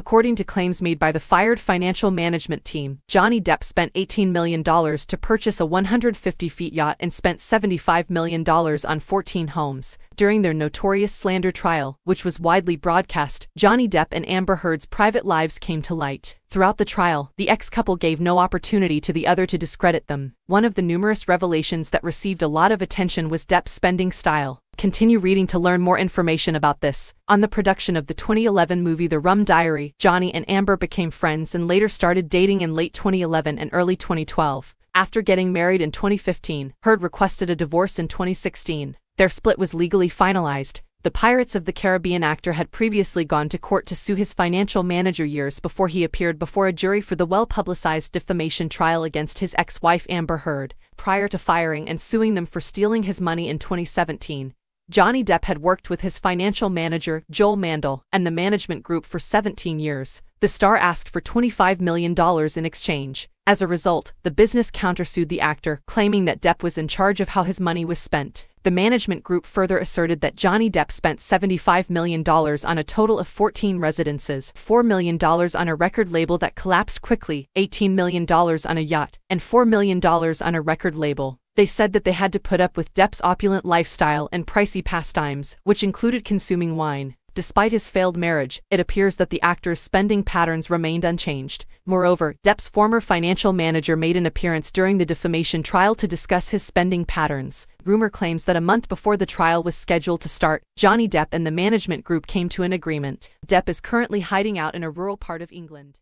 According to claims made by the fired financial management team, Johnny Depp spent $18 million to purchase a 150-feet yacht and spent $75 million on 14 homes. During their notorious slander trial, which was widely broadcast, Johnny Depp and Amber Heard's private lives came to light. Throughout the trial, the ex-couple gave no opportunity to the other to discredit them. One of the numerous revelations that received a lot of attention was Depp's spending style. Continue reading to learn more information about this. On the production of the 2011 movie The Rum Diary, Johnny and Amber became friends and later started dating in late 2011 and early 2012. After getting married in 2015, Heard requested a divorce in 2016. Their split was legally finalized, the Pirates of the Caribbean actor had previously gone to court to sue his financial manager years before he appeared before a jury for the well-publicized defamation trial against his ex-wife Amber Heard, prior to firing and suing them for stealing his money in 2017. Johnny Depp had worked with his financial manager, Joel Mandel, and the management group for 17 years. The star asked for $25 million in exchange. As a result, the business countersued the actor, claiming that Depp was in charge of how his money was spent. The management group further asserted that Johnny Depp spent $75 million on a total of 14 residences, $4 million on a record label that collapsed quickly, $18 million on a yacht, and $4 million on a record label they said that they had to put up with Depp's opulent lifestyle and pricey pastimes, which included consuming wine. Despite his failed marriage, it appears that the actor's spending patterns remained unchanged. Moreover, Depp's former financial manager made an appearance during the defamation trial to discuss his spending patterns. Rumor claims that a month before the trial was scheduled to start, Johnny Depp and the management group came to an agreement. Depp is currently hiding out in a rural part of England.